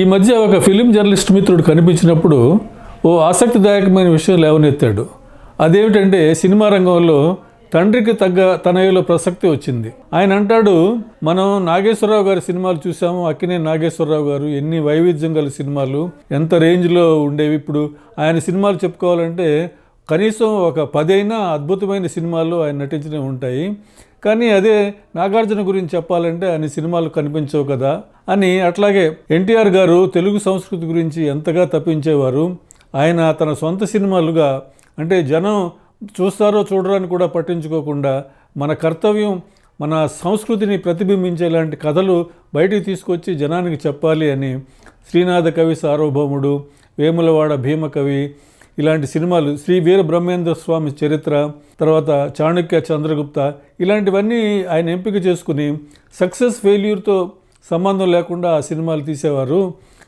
ఈ మధ్య ఒక ఫిలిం జర్నలిస్ట్ మిత్రుడు కనిపించినప్పుడు ఓ ఆసక్తిదాయకమైన విషయం లేవనెత్తాడు అదేమిటంటే సినిమా రంగంలో తండ్రికి తగ్గ తనయులో ప్రసక్తి వచ్చింది ఆయన అంటాడు మనం నాగేశ్వరరావు గారి సినిమాలు చూసాము అక్కినే నాగేశ్వరరావు గారు ఎన్ని వైవిధ్యం గల సినిమాలు ఎంత రేంజ్లో ఉండేవి ఇప్పుడు ఆయన సినిమాలు చెప్పుకోవాలంటే కనీసం ఒక పదైనా అద్భుతమైన సినిమాలు ఆయన నటించినవి ఉంటాయి కానీ అదే నాగార్జున గురించి చెప్పాలంటే ఆయన సినిమాలు కనిపించవు కదా అని అట్లాగే ఎన్టీఆర్ గారు తెలుగు సంస్కృతి గురించి ఎంతగా తప్పించేవారు ఆయన తన సొంత సినిమాలుగా అంటే జనం చూస్తారో చూడరాని కూడా పట్టించుకోకుండా మన కర్తవ్యం మన సంస్కృతిని ప్రతిబింబించేలాంటి కథలు బయటికి తీసుకొచ్చి జనానికి చెప్పాలి అని శ్రీనాథ కవి సార్వభౌముడు వేములవాడ భీమకవి ఇలాంటి సినిమాలు శ్రీ వీర బ్రహ్మేంద్ర స్వామి చరిత్ర తర్వాత చాణక్య చంద్రగుప్త ఇలాంటివన్నీ ఆయన ఎంపిక చేసుకుని సక్సెస్ ఫెయిల్యూర్తో సంబంధం లేకుండా ఆ సినిమాలు తీసేవారు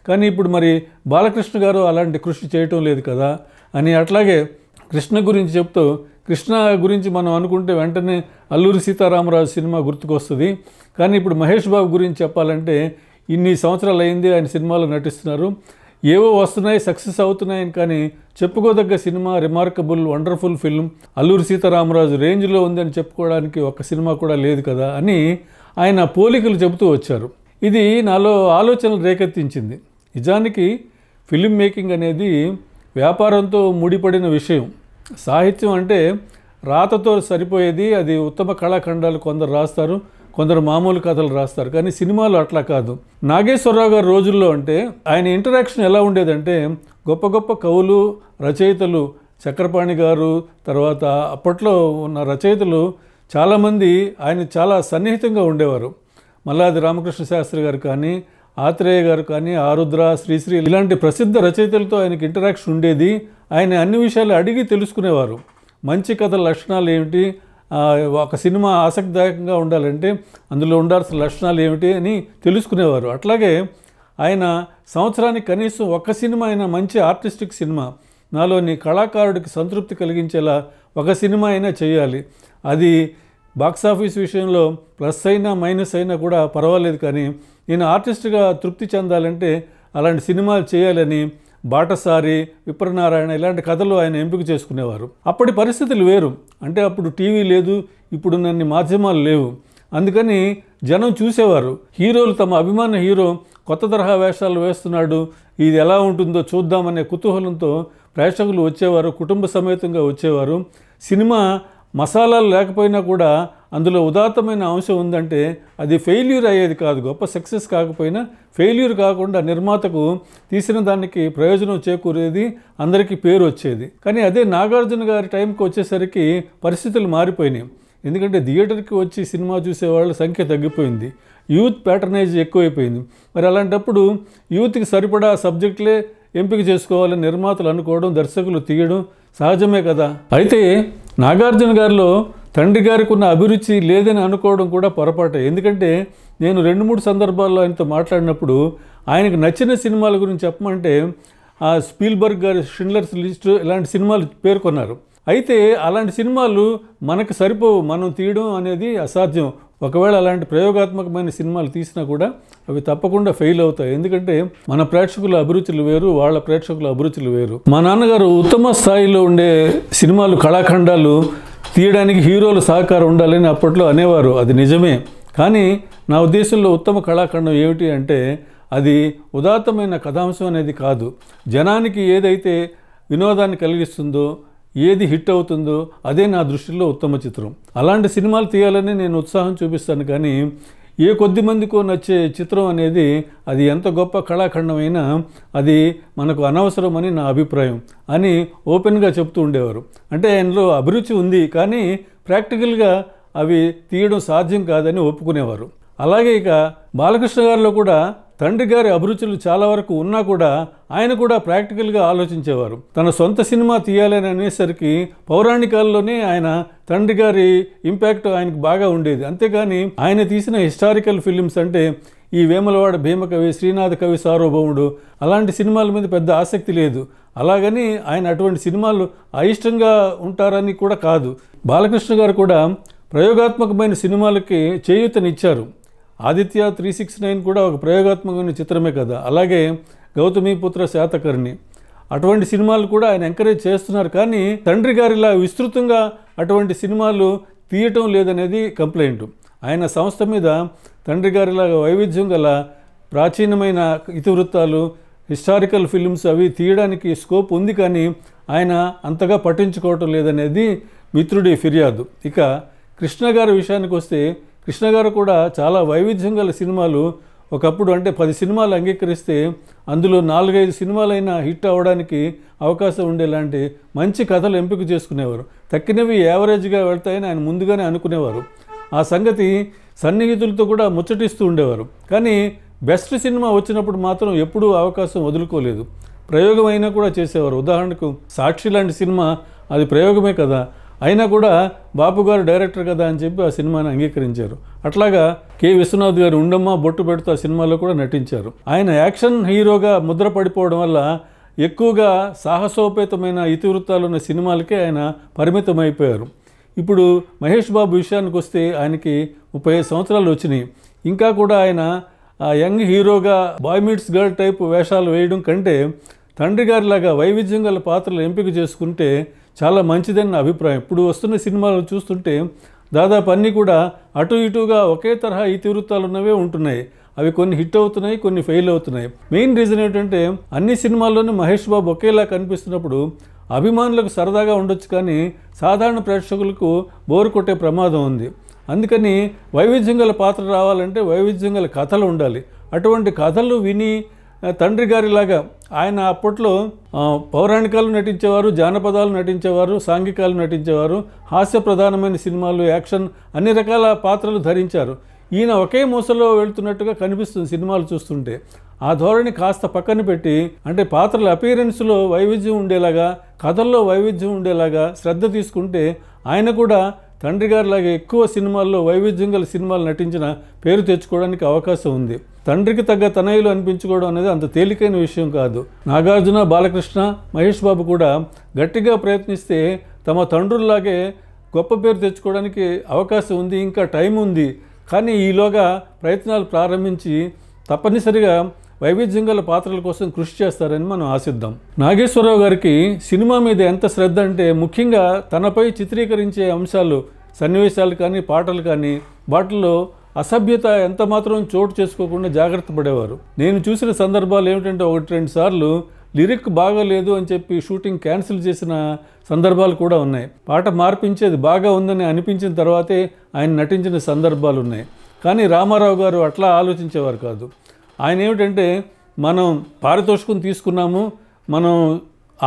కానీ ఇప్పుడు మరి బాలకృష్ణ గారు అలాంటి కృషి చేయటం లేదు కదా అని అట్లాగే కృష్ణ గురించి చెప్తూ కృష్ణ గురించి మనం అనుకుంటే వెంటనే అల్లూరి సీతారామరాజు సినిమా గుర్తుకొస్తుంది కానీ ఇప్పుడు మహేష్ బాబు గురించి చెప్పాలంటే ఇన్ని సంవత్సరాలు అయింది ఆయన సినిమాలో నటిస్తున్నారు ఏవో వస్తున్నాయి సక్సెస్ అవుతున్నాయని కానీ చెప్పుకోదగ్గ cinema remarkable wonderful film Alluri Sitaramaraju రేంజ్లో ఉందని చెప్పుకోవడానికి ఒక సినిమా కూడా లేదు కదా అని ఆయన పోలికలు చెబుతూ వచ్చారు ఇది నాలో ఆలోచనలు రేకెత్తించింది నిజానికి ఫిలిం మేకింగ్ అనేది వ్యాపారంతో ముడిపడిన విషయం సాహిత్యం అంటే రాతతో సరిపోయేది అది ఉత్తమ కళాఖండాలు కొందరు రాస్తారు కొందరు మామూలు కథలు రాస్తారు కానీ సినిమాలు అట్లా కాదు నాగేశ్వరరావు గారి రోజుల్లో అంటే ఆయన ఇంటరాక్షన్ ఎలా ఉండేదంటే గొప్ప గొప్ప కవులు రచయితలు చక్రపాణి గారు తర్వాత అప్పట్లో ఉన్న రచయితలు చాలామంది ఆయన చాలా సన్నిహితంగా ఉండేవారు మల్లాది రామకృష్ణ శాస్త్రి గారు కానీ ఆత్రేయ గారు కానీ ఆరుద్ర శ్రీశ్రీ ఇలాంటి ప్రసిద్ధ రచయితలతో ఆయనకి ఇంటరాక్షన్ ఉండేది ఆయన అన్ని విషయాలు అడిగి తెలుసుకునేవారు మంచి కథల లక్షణాలు ఏమిటి ఒక సినిమా ఆసక్తిదాయకంగా ఉండాలంటే అందులో ఉండాల్సిన లక్షణాలు ఏమిటి అని తెలుసుకునేవారు అట్లాగే ఆయన సంవత్సరానికి కనీసం ఒక సినిమా అయినా మంచి ఆర్టిస్టిక్ సినిమా నాలోని కళాకారుడికి సంతృప్తి కలిగించేలా ఒక సినిమా అయినా చేయాలి అది బాక్సాఫీస్ విషయంలో ప్లస్ అయినా మైనస్ అయినా కూడా పర్వాలేదు కానీ నేను ఆర్టిస్ట్గా తృప్తి చెందాలంటే అలాంటి సినిమాలు చేయాలని బాటసారి విప్రనారాయణ ఇలాంటి కథలు ఆయన ఎంపిక చేసుకునేవారు అప్పటి పరిస్థితులు వేరు అంటే అప్పుడు టీవీ లేదు ఇప్పుడు నన్ను మాధ్యమాలు లేవు అందుకని జనం చూసేవారు హీరోలు తమ అభిమాన హీరో కొత్త తరహా వేషాలు వేస్తున్నాడు ఇది ఎలా ఉంటుందో చూద్దామనే కుతూహలంతో ప్రేక్షకులు వచ్చేవారు కుటుంబ సమేతంగా వచ్చేవారు సినిమా మసాలాలు లేకపోయినా కూడా అందులో ఉదాత్తమైన అంశం ఉందంటే అది ఫెయిల్యూర్ అయ్యేది కాదు గొప్ప సక్సెస్ కాకపోయినా ఫెయిల్యూర్ కాకుండా నిర్మాతకు తీసిన దానికి ప్రయోజనం చేకూరేది అందరికీ పేరు వచ్చేది కానీ అదే నాగార్జున గారి టైంకి వచ్చేసరికి పరిస్థితులు మారిపోయినాయి ఎందుకంటే థియేటర్కి వచ్చి సినిమా చూసే వాళ్ళ సంఖ్య తగ్గిపోయింది యూత్ ప్యాటర్నైజ్ ఎక్కువైపోయింది మరి అలాంటప్పుడు యూత్కి సరిపడా సబ్జెక్టులే ఎంపిక చేసుకోవాలని నిర్మాతలు అనుకోవడం దర్శకులు తీయడం సహజమే కదా అయితే నాగార్జున గారిలో తండ్రి గారికి ఉన్న అభిరుచి లేదని అనుకోవడం కూడా పొరపాటే ఎందుకంటే నేను రెండు మూడు సందర్భాల్లో ఆయనతో మాట్లాడినప్పుడు ఆయనకు నచ్చిన సినిమాల గురించి చెప్పమంటే ఆ స్పీల్బర్గ్ గారి షిండ్లర్స్ లిస్టు ఇలాంటి సినిమాలు పేర్కొన్నారు అయితే అలాంటి సినిమాలు మనకు సరిపోవు మనం తీయడం అనేది అసాధ్యం ఒకవేళ అలాంటి ప్రయోగాత్మకమైన సినిమాలు తీసినా కూడా అవి తప్పకుండా ఫెయిల్ అవుతాయి ఎందుకంటే మన ప్రేక్షకుల అభిరుచులు వేరు వాళ్ళ ప్రేక్షకుల అభిరుచులు వేరు మా నాన్నగారు ఉత్తమ స్థాయిలో ఉండే సినిమాలు కళాఖండాలు తీయడానికి హీరోలు సహకారం ఉండాలని అప్పట్లో అనేవారు అది నిజమే కానీ నా ఉద్దేశంలో ఉత్తమ కళాఖండం ఏమిటి అంటే అది ఉదాత్తమైన కథాంశం అనేది కాదు జనానికి ఏదైతే వినోదాన్ని కలిగిస్తుందో ఏది హిట్ అవుతుందో అదే నా దృష్టిలో ఉత్తమ చిత్రం అలాంటి సినిమాలు తీయాలని నేను ఉత్సాహం చూపిస్తాను కానీ ఏ కొద్ది మందికో నచ్చే చిత్రం అనేది అది ఎంత గొప్ప కళాఖండమైనా అది మనకు అనవసరమని నా అభిప్రాయం అని ఓపెన్గా చెప్తూ ఉండేవారు అంటే ఆయనలో అభిరుచి ఉంది కానీ ప్రాక్టికల్గా అవి తీయడం సాధ్యం కాదని ఒప్పుకునేవారు అలాగే ఇక బాలకృష్ణ గారిలో కూడా తండ్రి గారి అభిరుచులు చాలా వరకు ఉన్నా కూడా ఆయన కూడా ప్రాక్టికల్గా ఆలోచించేవారు తన సొంత సినిమా తీయాలని అనేసరికి పౌరాణికాల్లోనే ఆయన తండ్రి గారి ఇంపాక్ట్ ఆయనకు బాగా ఉండేది అంతేగాని ఆయన తీసిన హిస్టారికల్ ఫిలిమ్స్ అంటే ఈ వేమలవాడ భీమకవి శ్రీనాథ కవి సార్వభౌముడు అలాంటి సినిమాల మీద పెద్ద ఆసక్తి లేదు అలాగని ఆయన అటువంటి సినిమాలు అయిష్టంగా ఉంటారని కూడా కాదు బాలకృష్ణ గారు కూడా ప్రయోగాత్మకమైన సినిమాలకి చేయూతనిచ్చారు ఆదిత్య త్రీ సిక్స్ నైన్ కూడా ఒక ప్రయోగాత్మకమైన చిత్రమే కదా అలాగే గౌతమిపుత్ర శాతకర్ణి అటువంటి సినిమాలు కూడా ఆయన ఎంకరేజ్ చేస్తున్నారు కానీ తండ్రి గారిలా విస్తృతంగా అటువంటి సినిమాలు తీయటం లేదనేది కంప్లైంట్ ఆయన సంస్థ మీద తండ్రి గారిలాగా వైవిధ్యం గల ప్రాచీనమైన ఇతివృత్తాలు హిస్టారికల్ ఫిల్మ్స్ అవి తీయడానికి స్కోప్ ఉంది కానీ ఆయన అంతగా పట్టించుకోవటం లేదనేది మిత్రుడి ఫిర్యాదు ఇక కృష్ణ గారి విషయానికి వస్తే కృష్ణ గారు కూడా చాలా వైవిధ్యం గల సినిమాలు ఒకప్పుడు అంటే పది సినిమాలు అంగీకరిస్తే అందులో నాలుగైదు సినిమాలైనా హిట్ అవ్వడానికి అవకాశం ఉండేలాంటి మంచి కథలు ఎంపిక చేసుకునేవారు తక్కినవి యావరేజ్గా వెళ్తాయని ఆయన ముందుగానే అనుకునేవారు ఆ సంగతి సన్నిహితులతో కూడా ముచ్చటిస్తూ ఉండేవారు కానీ బెస్ట్ సినిమా వచ్చినప్పుడు మాత్రం ఎప్పుడూ అవకాశం వదులుకోలేదు ప్రయోగం అయినా కూడా చేసేవారు ఉదాహరణకు సాక్షి లాంటి సినిమా అది ప్రయోగమే కదా అయినా కూడా బాపు గారు డైరెక్టర్ కదా అని చెప్పి ఆ సినిమాని అంగీకరించారు అట్లాగా కె విశ్వనాథ్ గారు ఉండమ్మ బొట్టు పెడుతూ ఆ సినిమాలో కూడా నటించారు ఆయన యాక్షన్ హీరోగా ముద్ర పడిపోవడం వల్ల ఎక్కువగా సాహసోపేతమైన ఇతివృత్తాలు ఉన్న సినిమాలకే ఆయన పరిమితమైపోయారు ఇప్పుడు మహేష్ బాబు విషయానికి వస్తే ఆయనకి ముప్పై సంవత్సరాలు వచ్చినాయి ఇంకా కూడా ఆయన యంగ్ హీరోగా బాయ్ మీట్స్ గర్ల్ టైప్ వేషాలు వేయడం కంటే తండ్రి గారిలాగా వైవిధ్యం గల పాత్రలు ఎంపిక చేసుకుంటే చాలా మంచిదని నా అభిప్రాయం ఇప్పుడు వస్తున్న సినిమాలు చూస్తుంటే దాదాపు అన్నీ కూడా అటు ఇటుగా ఒకే తరహా ఇతివృత్తాలు ఉన్నవే ఉంటున్నాయి అవి కొన్ని హిట్ అవుతున్నాయి కొన్ని ఫెయిల్ అవుతున్నాయి మెయిన్ రీజన్ ఏంటంటే అన్ని సినిమాల్లోనూ మహేష్ బాబు ఒకేలా కనిపిస్తున్నప్పుడు అభిమానులకు సరదాగా ఉండొచ్చు కానీ సాధారణ ప్రేక్షకులకు బోరు కొట్టే ప్రమాదం ఉంది అందుకని వైవిధ్యం గల పాత్ర రావాలంటే వైవిధ్యం గల కథలు ఉండాలి అటువంటి కథలు విని తండ్రి గారిలాగా ఆయన అప్పట్లో పౌరాణికాలు నటించేవారు జానపదాలు నటించేవారు సాంఘికాలు నటించేవారు హాస్య ప్రధానమైన సినిమాలు యాక్షన్ అన్ని రకాల పాత్రలు ధరించారు ఈయన ఒకే మూసలో వెళ్తున్నట్టుగా కనిపిస్తుంది సినిమాలు చూస్తుంటే ఆ ధోరణి కాస్త పక్కన పెట్టి అంటే పాత్రల అపీరెన్స్లో వైవిధ్యం ఉండేలాగా కథల్లో వైవిధ్యం ఉండేలాగా శ్రద్ధ తీసుకుంటే ఆయన కూడా తండ్రి గారిలాగా ఎక్కువ సినిమాల్లో వైవిధ్యం గల సినిమాలు నటించిన పేరు తెచ్చుకోవడానికి అవకాశం ఉంది తండ్రికి తగ్గ తనయులు అనిపించుకోవడం అనేది అంత తేలికైన విషయం కాదు నాగార్జున బాలకృష్ణ మహేష్ బాబు కూడా గట్టిగా ప్రయత్నిస్తే తమ తండ్రుల్లాగే గొప్ప పేరు తెచ్చుకోవడానికి అవకాశం ఉంది ఇంకా టైం ఉంది కానీ ఈలోగా ప్రయత్నాలు ప్రారంభించి తప్పనిసరిగా వైవిధ్యం గల పాత్రల కోసం కృషి చేస్తారని మనం ఆశిద్దాం నాగేశ్వరరావు గారికి సినిమా మీద ఎంత శ్రద్ధ అంటే ముఖ్యంగా తనపై చిత్రీకరించే అంశాలు సన్నివేశాలు కానీ పాటలు కానీ వాటిలో అసభ్యత ఎంత మాత్రం చోటు చేసుకోకుండా జాగ్రత్త పడేవారు నేను చూసిన సందర్భాలు ఏమిటంటే ఒకటి రెండు సార్లు లిరిక్ బాగాలేదు అని చెప్పి షూటింగ్ క్యాన్సిల్ చేసిన సందర్భాలు కూడా ఉన్నాయి పాట మార్పించేది బాగా ఉందని అనిపించిన తర్వాతే ఆయన నటించిన సందర్భాలు ఉన్నాయి కానీ రామారావు గారు అట్లా ఆలోచించేవారు కాదు ఆయన ఏమిటంటే మనం పారితోషికం తీసుకున్నాము మనం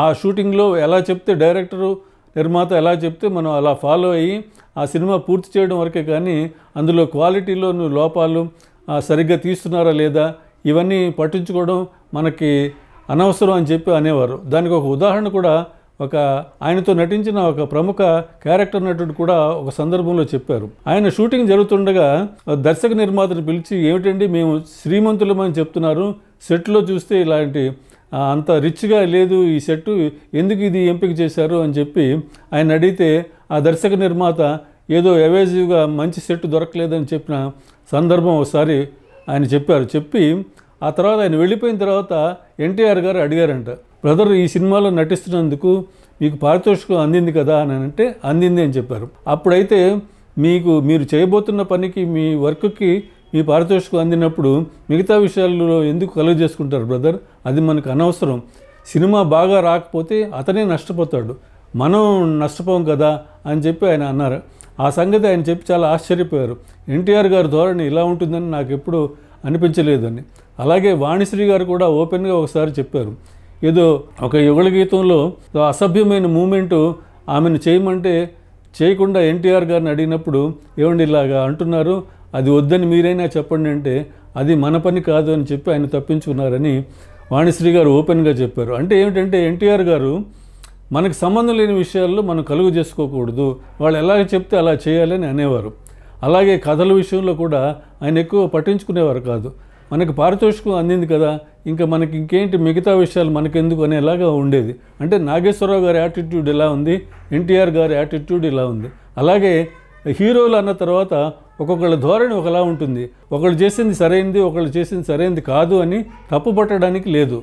ఆ షూటింగ్లో ఎలా చెప్తే డైరెక్టరు నిర్మాత ఎలా చెప్తే మనం అలా ఫాలో అయ్యి ఆ సినిమా పూర్తి చేయడం వరకే కానీ అందులో క్వాలిటీలో లోపాలు సరిగ్గా తీస్తున్నారా లేదా ఇవన్నీ పట్టించుకోవడం మనకి అనవసరం అని చెప్పి అనేవారు దానికి ఒక ఉదాహరణ కూడా ఒక ఆయనతో నటించిన ఒక ప్రముఖ క్యారెక్టర్ నటుడు కూడా ఒక సందర్భంలో చెప్పారు ఆయన షూటింగ్ జరుగుతుండగా దర్శక నిర్మాతను పిలిచి ఏమిటండి మేము శ్రీమంతులమని చెప్తున్నారు సెట్లో చూస్తే ఇలాంటి అంత రిచ్గా లేదు ఈ సెట్టు ఎందుకు ఇది ఎంపిక చేశారు అని చెప్పి ఆయన అడిగితే ఆ దర్శక నిర్మాత ఏదో అవేజివ్గా మంచి సెట్ దొరకలేదని చెప్పిన సందర్భం ఒకసారి ఆయన చెప్పారు చెప్పి ఆ తర్వాత ఆయన వెళ్ళిపోయిన తర్వాత ఎన్టీఆర్ గారు అడిగారంట బ్రదర్ ఈ సినిమాలో నటిస్తున్నందుకు మీకు పారితోషికం అందింది కదా అని అంటే అందింది అని చెప్పారు అప్పుడైతే మీకు మీరు చేయబోతున్న పనికి మీ వర్క్కి ఈ పారితోషికం అందినప్పుడు మిగతా విషయాల్లో ఎందుకు కలుగ చేసుకుంటారు బ్రదర్ అది మనకు అనవసరం సినిమా బాగా రాకపోతే అతనే నష్టపోతాడు మనం నష్టపోం కదా అని చెప్పి ఆయన అన్నారు ఆ సంగతి ఆయన చెప్పి చాలా ఆశ్చర్యపోయారు ఎన్టీఆర్ గారి ధోరణి ఇలా ఉంటుందని నాకు ఎప్పుడూ అనిపించలేదని అలాగే వాణిశ్రీ గారు కూడా ఓపెన్గా ఒకసారి చెప్పారు ఏదో ఒక యుగళ గీతంలో అసభ్యమైన మూమెంటు ఆమెను చేయమంటే చేయకుండా ఎన్టీఆర్ గారిని అడిగినప్పుడు ఏమండి ఇలాగా అంటున్నారు అది వద్దని మీరైనా చెప్పండి అంటే అది మన పని కాదు అని చెప్పి ఆయన తప్పించుకున్నారని వాణిశ్రీ గారు ఓపెన్గా చెప్పారు అంటే ఏమిటంటే ఎన్టీఆర్ గారు మనకు సంబంధం లేని విషయాల్లో మనం కలుగు చేసుకోకూడదు వాళ్ళు ఎలా చెప్తే అలా చేయాలని అనేవారు అలాగే కథల విషయంలో కూడా ఆయన ఎక్కువ పట్టించుకునేవారు కాదు మనకు పారితోషికం అందింది కదా ఇంకా మనకి ఇంకేంటి మిగతా విషయాలు మనకెందుకు అనేలాగా ఉండేది అంటే నాగేశ్వరరావు గారి యాటిట్యూడ్ ఇలా ఉంది ఎన్టీఆర్ గారి యాటిట్యూడ్ ఇలా ఉంది అలాగే హీరోలు అన్న తర్వాత ఒక్కొక్కళ్ళ ధోరణి ఒకలా ఉంటుంది ఒకళ్ళు చేసింది సరైనది ఒకళ్ళు చేసింది సరైనది కాదు అని తప్పుపట్టడానికి లేదు